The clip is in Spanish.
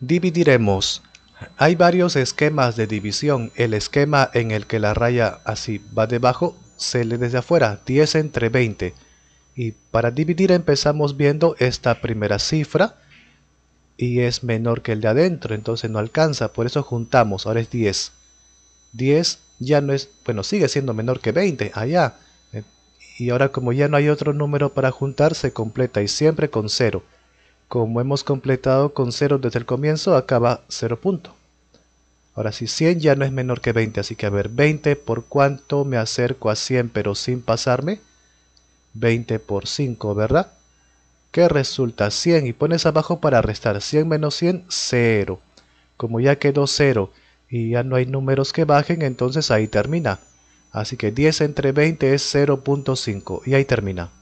Dividiremos. Hay varios esquemas de división. El esquema en el que la raya así va debajo se lee desde afuera, 10 entre 20. Y para dividir empezamos viendo esta primera cifra y es menor que el de adentro, entonces no alcanza, por eso juntamos, ahora es 10. 10 ya no es, bueno, sigue siendo menor que 20, allá. Eh, y ahora como ya no hay otro número para juntar, se completa y siempre con 0. Como hemos completado con 0 desde el comienzo, acaba 0 punto. Ahora si 100 ya no es menor que 20, así que a ver, 20 por cuánto me acerco a 100 pero sin pasarme. 20 por 5, ¿verdad? ¿Qué resulta 100 y pones abajo para restar. 100 menos 100, 0. Como ya quedó 0 y ya no hay números que bajen, entonces ahí termina. Así que 10 entre 20 es 0.5 y ahí termina.